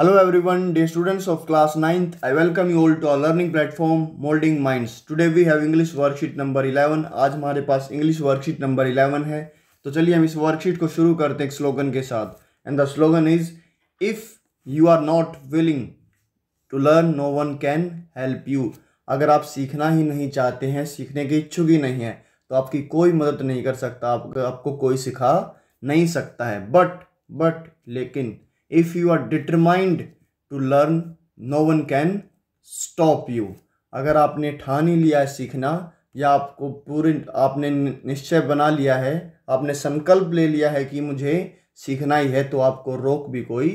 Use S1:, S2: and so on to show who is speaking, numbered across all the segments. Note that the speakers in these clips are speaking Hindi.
S1: Hello everyone, dear students of class 9th, I welcome you all to our learning platform Molding Minds. Today we have English worksheet number 11. आज हमारे पास English worksheet number 11 है तो चलिए हम इस worksheet को शुरू करते हैं एक स्लोगन के साथ and the slogan is if you are not willing to learn no one can help you अगर आप सीखना ही नहीं चाहते हैं सीखने की इच्छुक ही नहीं है तो आपकी कोई मदद नहीं कर सकता आप, आपको कोई सिखा नहीं सकता है बट बट लेकिन if you are determined to learn no one can stop you अगर आपने ठान ही लिया है सीखना या आपको पूरे आपने निश्चय बना लिया है आपने संकल्प ले लिया है कि मुझे सीखना ही है तो आपको रोक भी कोई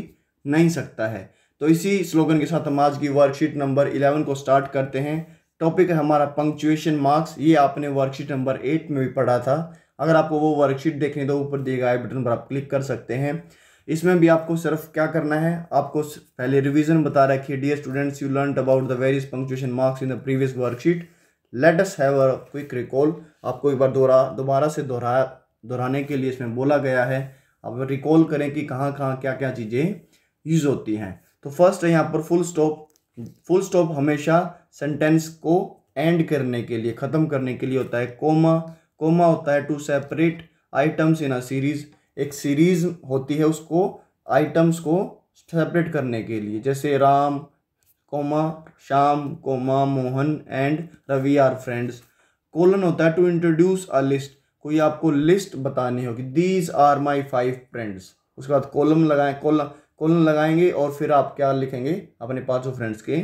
S1: नहीं सकता है तो इसी स्लोगन के साथ हम आज की वर्कशीट नंबर इलेवन को स्टार्ट करते हैं टॉपिक है हमारा पंक्चुएशन मार्क्स ये आपने वर्कशीट नंबर एट में भी पढ़ा था अगर आपको वो वर्कशीट देखनी तो ऊपर दिए गए बटन पर आप क्लिक कर सकते हैं इसमें भी आपको सिर्फ क्या करना है आपको पहले रिवीजन बता रखी है dear students you learn about the various punctuation marks in the previous worksheet let us have a quick recall आपको एक बार दोहरा दोबारा से दोहरा दोहराने के लिए इसमें बोला गया है आप रिकॉल करें कि कहाँ कहाँ क्या क्या चीज़ें यूज होती हैं तो फर्स्ट है यहाँ पर फुल स्टॉप फुल स्टॉप हमेशा सेंटेंस को एंड करने के लिए ख़त्म करने के लिए होता है कोमा कोमा होता है to separate items in a series एक सीरीज होती है उसको आइटम्स को सेपरेट करने के लिए जैसे Ram comma Shyam comma Mohan and Ravi are friends colon होता है टू इंट्रोड्यूस अ लिस्ट कोई आपको लिस्ट बतानी होगी these are my five friends उसके बाद कोलम लगाए कॉलम कॉलम लगाएंगे और फिर आप क्या लिखेंगे अपने पाँचों फ्रेंड्स के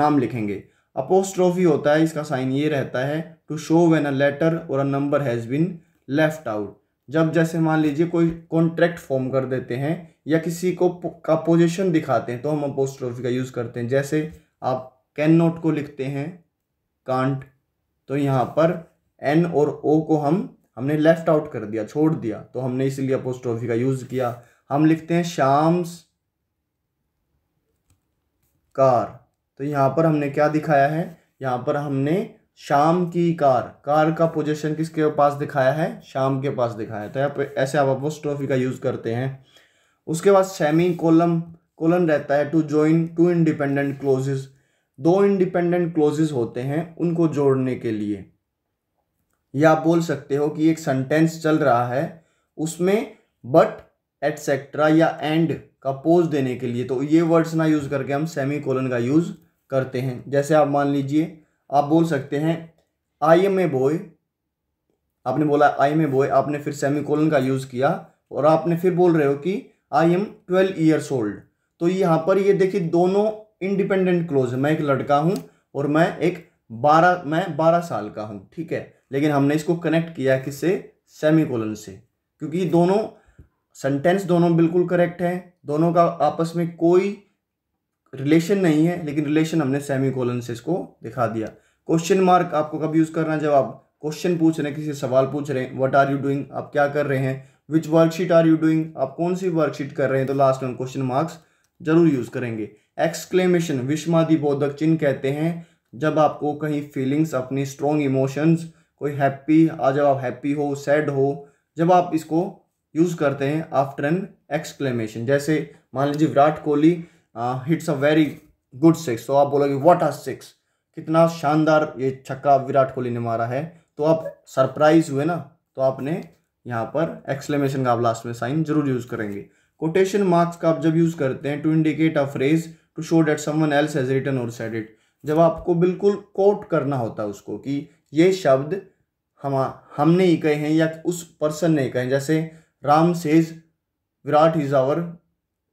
S1: नाम लिखेंगे अपोस्ट्रोफी होता है इसका साइन ये रहता है to show when a letter और a number has been left out जब जैसे मान लीजिए कोई कॉन्ट्रैक्ट फॉर्म कर देते हैं या किसी को का पोजिशन दिखाते हैं तो हम अपोस्ट्रोफी का यूज़ करते हैं जैसे आप कैन नोट को लिखते हैं कांट तो यहाँ पर एन और ओ को हम हमने लेफ़्ट आउट कर दिया छोड़ दिया तो हमने इसलिए अपोस्ट्रोफी का यूज़ किया हम लिखते हैं शाम्स कार तो यहाँ पर हमने क्या दिखाया है यहाँ पर हमने शाम की कार कार का पोजीशन किसके पास दिखाया है शाम के पास दिखाया है तो यहाँ पे ऐसे आप ट्रॉफी का यूज़ करते हैं उसके बाद सेमी कोलम कोलन रहता है to join two independent clauses दो इंडिपेंडेंट क्लोजेस होते हैं उनको जोड़ने के लिए या आप बोल सकते हो कि एक सेंटेंस चल रहा है उसमें बट एटसेट्रा या एंड का पोज देने के लिए तो ये वर्ड्स ना यूज़ करके हम सेमी कोलन का यूज़ करते हैं जैसे आप मान लीजिए आप बोल सकते हैं आई एम ए बॉय आपने बोला आई एम ए बॉय आपने फिर सेमी कोलन का यूज़ किया और आपने फिर बोल रहे हो कि I am twelve years old तो यहाँ पर ये देखिए दोनों इंडिपेंडेंट क्लोज है मैं एक लड़का हूँ और मैं एक बारह मैं बारह साल का हूँ ठीक है लेकिन हमने इसको कनेक्ट किया किससे सेमी कोलन से क्योंकि दोनों सेंटेंस दोनों बिल्कुल करेक्ट हैं दोनों का आपस में कोई रिलेशन नहीं है लेकिन रिलेशन हमने सेमी कॉलन से इसको दिखा दिया क्वेश्चन मार्क आपको कब यूज़ करना जब आप क्वेश्चन पूछ रहे हैं किसी सवाल पूछ रहे हैं वट आर यू डूइंग आप क्या कर रहे हैं which worksheet are you doing आप कौन सी वर्कशीट कर रहे हैं तो लास्ट में क्वेश्चन मार्क्स जरूर यूज़ करेंगे एक्सक्लेमेशन विषमादि बोधक चिन्ह कहते हैं जब आपको कहीं फीलिंग्स अपनी स्ट्रॉन्ग इमोशंस कोई हैप्पी आज जब आप हैप्पी हो सैड हो जब आप इसको यूज़ करते हैं आफ्टर एन एक्सक्लेमेशन जैसे मान लीजिए Virat Kohli hits a very good six तो आप बोलोगे व्हाट आर सिक्स कितना शानदार ये छक्का विराट कोहली ने मारा है तो आप सरप्राइज हुए ना तो आपने यहाँ पर एक्सप्लेनेशन का आप लास्ट में साइन जरूर यूज़ करेंगे कोटेशन मार्क्स का आप जब यूज़ करते हैं to indicate a phrase to show that someone else has written और सेड इट जब आपको बिल्कुल कोट करना होता है उसको कि ये शब्द हम हमने ही कहे हैं या उस पर्सन ने कहे जैसे Ram says Virat is our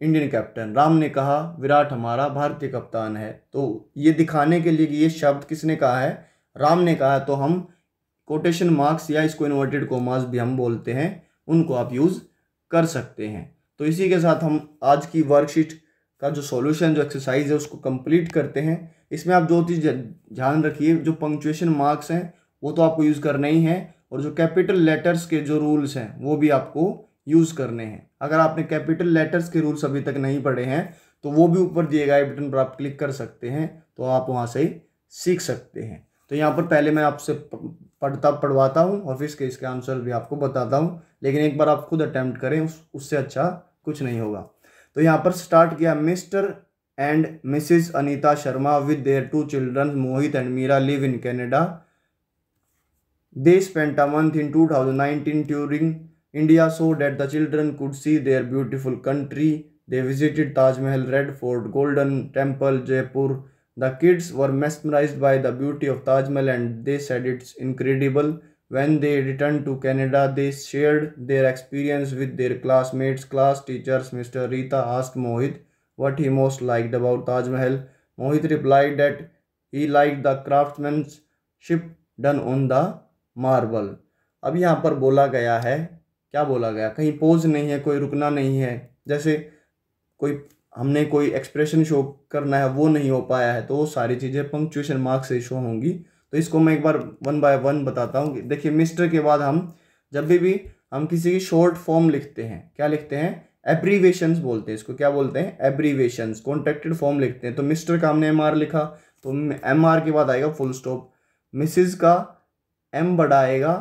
S1: Indian captain Ram ने कहा विराट हमारा भारतीय कप्तान है तो ये दिखाने के लिए कि ये शब्द किसने कहा है राम ने कहा तो हम कोटेशन मार्क्स या इसको इन्वर्टेड कोमास भी हम बोलते हैं उनको आप यूज़ कर सकते हैं तो इसी के साथ हम आज की वर्कशीट का जो सॉल्यूशन जो एक्सरसाइज है उसको कंप्लीट करते हैं इसमें आप जो चीज़ ध्यान रखिए जो पंक्चुएशन मार्क्स हैं वो तो आपको यूज़ करना ही है और जो कैपिटल लेटर्स के जो रूल्स हैं वो भी आपको यूज़ करने हैं अगर आपने कैपिटल लेटर्स के रूल्स अभी तक नहीं पढ़े हैं तो वो भी ऊपर दिए गए बटन पर आप क्लिक कर सकते हैं तो आप वहाँ से सीख सकते हैं तो यहाँ पर पहले मैं आपसे पढ़ता पढ़वाता हूँ और फिर इसके इसके आंसर भी आपको बताता हूँ लेकिन एक बार आप खुद अटैम्प्ट करें उस, उससे अच्छा कुछ नहीं होगा तो यहाँ पर स्टार्ट किया Mr and Mrs Anita Sharma with their two children Mohit and Meera live in Canada they spent a month in two thousand nineteen touring India so that the children could see their beautiful country. They visited Taj Mahal, Red Fort, Golden Temple, Jaipur. The kids were mesmerized by the beauty of Taj Mahal and they said it's incredible. When they returned to Canada, they shared their experience with their classmates, class teachers. Mr. Rita asked Mohit what he most liked about Taj Mahal. Mohit replied that he liked the craftsmanship done on the marble. अब यहाँ पर बोला गया है क्या बोला गया कहीं पोज नहीं है कोई रुकना नहीं है जैसे कोई हमने कोई एक्सप्रेशन शो करना है वो नहीं हो पाया है तो वो सारी चीज़ें पंक्चुएशन मार्क्स से शो होंगी तो इसको मैं एक बार वन बाय वन बताता हूँ देखिए मिस्टर के बाद हम जब भी भी हम किसी की शॉर्ट फॉर्म लिखते हैं क्या लिखते हैं एब्रीवेशंस बोलते हैं इसको क्या बोलते हैं एब्रीवेशंस कॉन्ट्रेक्टेड फॉर्म लिखते हैं तो मिस्टर का हमने एम आर लिखा तो एम आर के बाद आएगा फुल स्टॉप मिसिज का एम बढ़ाएगा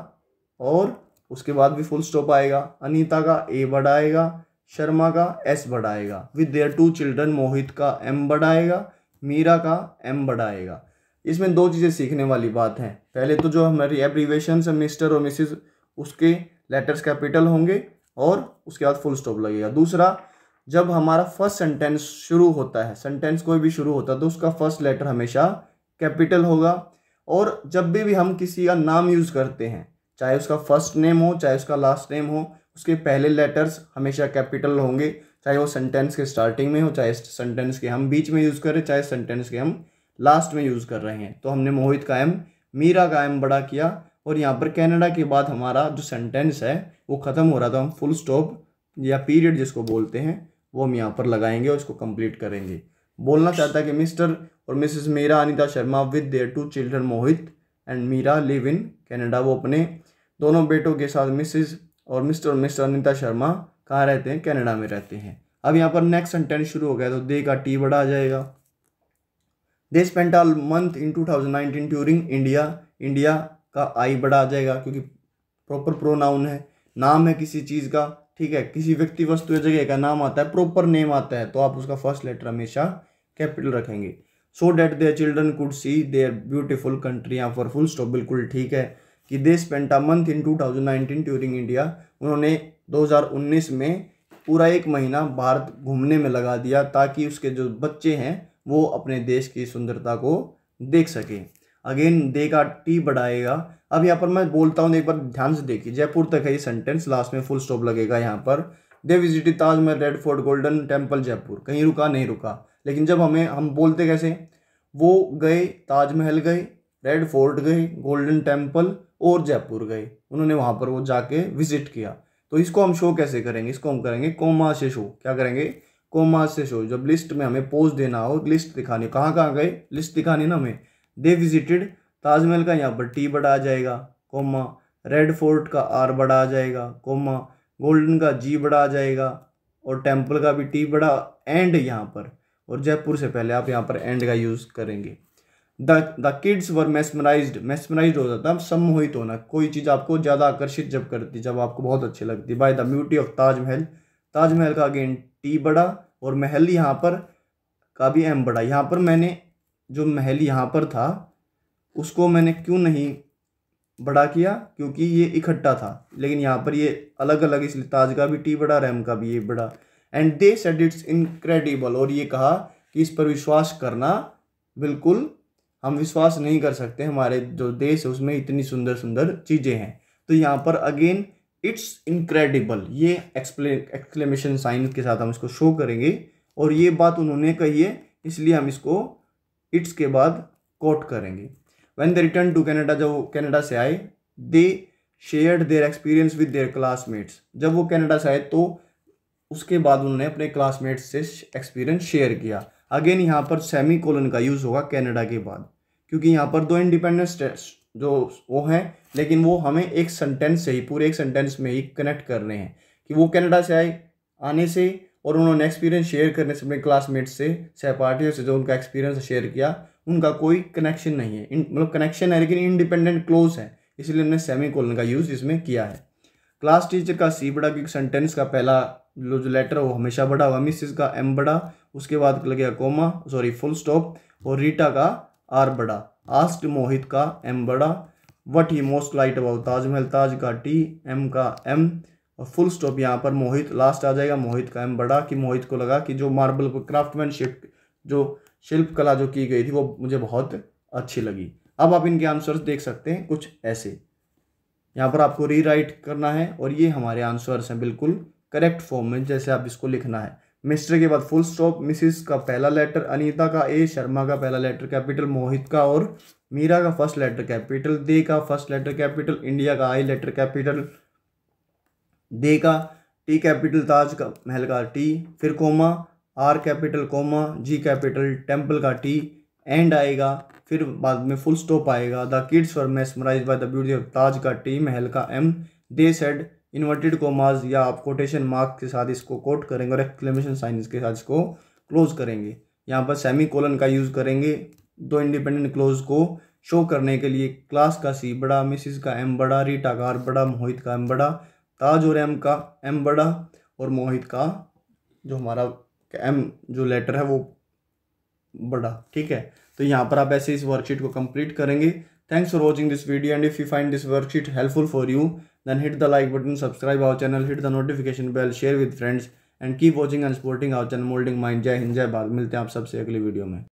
S1: और उसके बाद भी फुल स्टॉप आएगा अनीता का ए बढ़ाएगा शर्मा का एस बढ़ाएगा with their two children Mohit का एम बढ़ाएगा मीरा का एम बढ़ाएगा इसमें दो चीज़ें सीखने वाली बात है पहले तो जो हमारी एब्रीवेशन है मिस्टर और मिसिज उसके लेटर्स कैपिटल होंगे और उसके बाद फुल स्टॉप लगेगा दूसरा जब हमारा फर्स्ट सेंटेंस शुरू होता है सेंटेंस कोई भी शुरू होता है तो उसका फर्स्ट लेटर हमेशा कैपिटल होगा और जब भी भी हम किसी का नाम यूज़ करते हैं चाहे उसका फर्स्ट नेम हो चाहे उसका लास्ट नेम हो उसके पहले लेटर्स हमेशा कैपिटल होंगे चाहे वो सेंटेंस के स्टार्टिंग में हो चाहे सेंटेंस के हम बीच में यूज़ करें चाहे सेंटेंस के हम लास्ट में यूज़ कर रहे हैं तो हमने मोहित का एम मीरा का एम बड़ा किया और यहाँ पर कैनेडा के बाद हमारा जो सेंटेंस है वो ख़त्म हो रहा था हम फुल स्टॉप या पीरियड जिसको बोलते हैं वो हम यहाँ पर लगाएंगे और इसको कंप्लीट करेंगे बोलना चाहता है कि मिस्टर और Mrs Meera Anita Sharma with their two children Mohit and Meera live in Canada वो अपने दोनों बेटों के साथ मिसिज और मिस्टर और मिस्टर अनिता शर्मा कहाँ रहते हैं कैनेडा में रहते हैं अब यहाँ पर नेक्स्ट सेंटेंस शुरू हो गया तो दे का टी बड़ा आ जाएगा they spent all month in two thousand nineteen touring India India का आई बड़ा आ जाएगा क्योंकि प्रॉपर प्रोनाउन है नाम है किसी चीज़ का ठीक है किसी व्यक्ति वस्तु या जगह का नाम आता है प्रॉपर नेम आता है तो आप उसका फर्स्ट लेटर हमेशा कैपिटल रखेंगे so that their children could see their beautiful country यहाँ फॉर फुल स्टॉप बिल्कुल ठीक है कि they spent a month in nineteen touring India उन्होंने दो हज़ार उन्नीस में पूरा एक महीना भारत घूमने में लगा दिया ताकि उसके जो बच्चे हैं वो अपने देश की सुंदरता को देख सकें अगेन दे का टी बढ़ाएगा अब यहाँ पर मैं बोलता हूँ एक बार ध्यान से देखिए जयपुर तक है ये सेंटेंस लास्ट में फुल स्टॉप लगेगा यहाँ पर they visited Taj Mahal Red Fort Golden Temple Jaipur कहीं रुका नहीं रुका लेकिन जब हमें हम बोलते कैसे वो गए ताजमहल गए रेड फोर्ट गए गोल्डन टेम्पल और जयपुर गए उन्होंने वहाँ पर वो जाके विजिट किया तो इसको हम शो कैसे करेंगे इसको हम करेंगे कोमा से शो क्या करेंगे कोमा से शो जब लिस्ट में हमें पोज देना हो लिस्ट दिखानी हो कहाँ कहाँ गए लिस्ट दिखानी ना हमें दे विजिटेड ताजमहल का यहाँ पर टी बड़ा आ जाएगा कोमा रेड फोर्ट का आर बड़ा आ जाएगा कोमा गोल्डन का जी बड़ा आ जाएगा और टेम्पल का भी टी बड़ा एंड यहाँ पर और जयपुर से पहले आप यहाँ पर एंड का यूज़ करेंगे the the kids were mesmerize mesmerize हो जाता है सम्मोहित होना कोई चीज़ आपको ज़्यादा आकर्षित जब करती जब आपको बहुत अच्छी लगती by the beauty of Taj Mahal Taj Mahal का अगेन टी बड़ा और महल यहाँ पर का भी एम बड़ा यहाँ पर मैंने जो महल यहाँ पर था उसको मैंने क्यों नहीं बड़ा किया क्योंकि ये इकट्ठा था लेकिन यहाँ पर ये अलग अलग इसलिए ताज का भी टी बड़ा रैम का भी ये बड़ा and they said it's incredible और ये कहा कि इस पर विश्वास करना बिल्कुल हम विश्वास नहीं कर सकते हमारे जो देश है उसमें इतनी सुंदर सुंदर चीज़ें हैं तो यहाँ पर अगेन इट्स इनक्रेडिबल ये एक्सप्लेन एक्सप्लेमेशन साइन के साथ हम इसको शो करेंगे और ये बात उन्होंने कही है इसलिए हम इसको इट्स के बाद कोट करेंगे when the return to Canada जब वो कैनेडा से आए they share their experience with their classmates जब वो कैनेडा से आए तो उसके बाद उन्होंने अपने क्लासमेट से एक्सपीरियंस शेयर किया अगेन यहाँ पर सेमी कोलन का यूज़ होगा कैनेडा के बाद क्योंकि यहाँ पर दो इंडिपेंडेंट जो वो हैं लेकिन वो हमें एक सेंटेंस से ही पूरे एक सेंटेंस में ही कनेक्ट कर रहे हैं कि वो कनाडा से आए आने से और उन्होंने एक्सपीरियंस शेयर करने से अपने क्लासमेट से सहपाठियों से जो उनका एक्सपीरियंस शेयर किया उनका कोई कनेक्शन नहीं है मतलब कनेक्शन है लेकिन इंडिपेंडेंट क्लोज है इसलिए उन्होंने सेमी कोलन का यूज़ इसमें किया है क्लास टीचर का सी बड़ा की सेंटेंस का पहला जो जो लेटर है वो हमेशा बड़ा होगा मिस का एम बड़ा उसके बाद लगेगा कोमा सॉरी फुल स्टॉप और रीटा का आर बड़ा आस्ट मोहित का एम बड़ा what he most liked about Taj Mahal Taj का टी एम का एम और फुल स्टॉप यहाँ पर मोहित लास्ट आ जाएगा मोहित का एम बड़ा कि मोहित को लगा कि जो मार्बल क्राफ्टमैनशिप जो शिल्प कला जो की गई थी वो मुझे बहुत अच्छी लगी अब आप इनके आंसर्स देख सकते हैं कुछ ऐसे यहाँ पर आपको रीराइट करना है और ये हमारे आंसर्स हैं बिल्कुल करेक्ट फॉर्म में जैसे आप इसको लिखना है मिस्टर के बाद फुल स्टॉप मिसिस का पहला लेटर अनीता का ए शर्मा का पहला लेटर कैपिटल मोहित का और मीरा का फर्स्ट लेटर कैपिटल दे का फर्स्ट लेटर कैपिटल इंडिया का आई लेटर कैपिटल दे का टी कैपिटल ताज का महल का टी फिर comma R capital comma G capital temple का टी एंड आएगा फिर बाद में फुल स्टॉप आएगा the kids for mesmerize by the beauty of Taj का टी महल का M they said inverted commas या आप कोटेशन मार्क के साथ इसको कोट करेंगे और एक्सक्लेमेशन साइन के साथ इसको क्लोज करेंगे यहाँ पर सेमी कोलन का यूज़ करेंगे दो इंडिपेंडेंट क्लोज को शो करने के लिए क्लास का सी बड़ा मिसिस का एम बड़ा रीटा का आर बड़ा मोहित का एम बड़ा ताज और एम का एम बड़ा और मोहित का जो हमारा एम जो लेटर है वो बड़ा ठीक है तो यहाँ पर आप ऐसे इस वर्कशीट को कंप्लीट करेंगे thanks for watching this video and if you find this worksheet helpful for you then hit the like button, subscribe our channel, hit the notification bell, share with friends and keep watching and supporting our channel Molding Mind. Jai Hind, Jai Bharat. milte hain aap sabse agli video mein